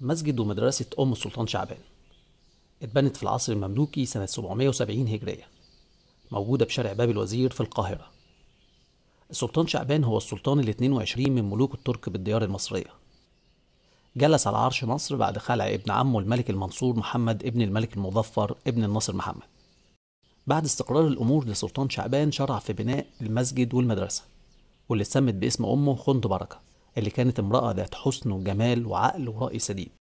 مسجد ومدرسة أم السلطان شعبان اتبنت في العصر المملوكي سنة 770 هجرية موجودة بشارع باب الوزير في القاهرة السلطان شعبان هو السلطان ال 22 من ملوك الترك بالديار المصرية جلس على عرش مصر بعد خلع ابن عمه الملك المنصور محمد ابن الملك المظفر ابن الناصر محمد بعد استقرار الأمور لسلطان شعبان شرع في بناء المسجد والمدرسة واللي اتسمت باسم أمه خنت بركة اللي كانت امرأة ذات حسن وجمال وعقل ورأي سديد